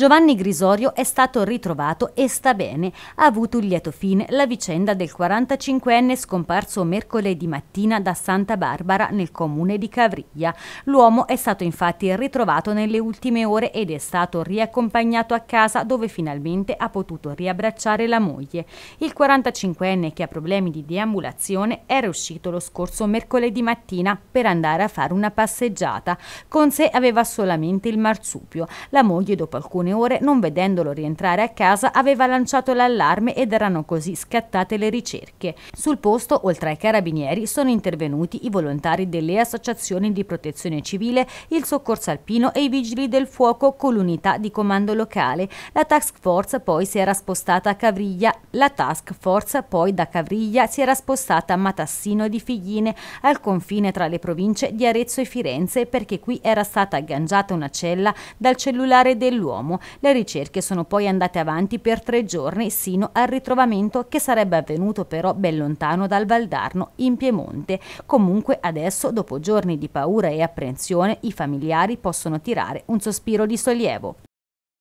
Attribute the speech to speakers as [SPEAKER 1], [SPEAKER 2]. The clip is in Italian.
[SPEAKER 1] Giovanni Grisorio è stato ritrovato e sta bene. Ha avuto un lieto fine la vicenda del 45enne scomparso mercoledì mattina da Santa Barbara nel comune di Cavriglia. L'uomo è stato infatti ritrovato nelle ultime ore ed è stato riaccompagnato a casa dove finalmente ha potuto riabbracciare la moglie. Il 45enne che ha problemi di deambulazione era uscito lo scorso mercoledì mattina per andare a fare una passeggiata. Con sé aveva solamente il marsupio. La moglie dopo alcune ultime ore, non vedendolo rientrare a casa, aveva lanciato l'allarme ed erano così scattate le ricerche. Sul posto, oltre ai carabinieri, sono intervenuti i volontari delle associazioni di protezione civile, il soccorso alpino e i vigili del fuoco con l'unità di comando locale. La task force poi si era spostata a Cavriglia, la task force poi da Cavriglia si era spostata a Matassino di Figline, al confine tra le province di Arezzo e Firenze, perché qui era stata agganciata una cella dal cellulare dell'uomo. Le ricerche sono poi andate avanti per tre giorni sino al ritrovamento che sarebbe avvenuto però ben lontano dal Valdarno in Piemonte. Comunque adesso, dopo giorni di paura e apprensione, i familiari possono tirare un sospiro di sollievo.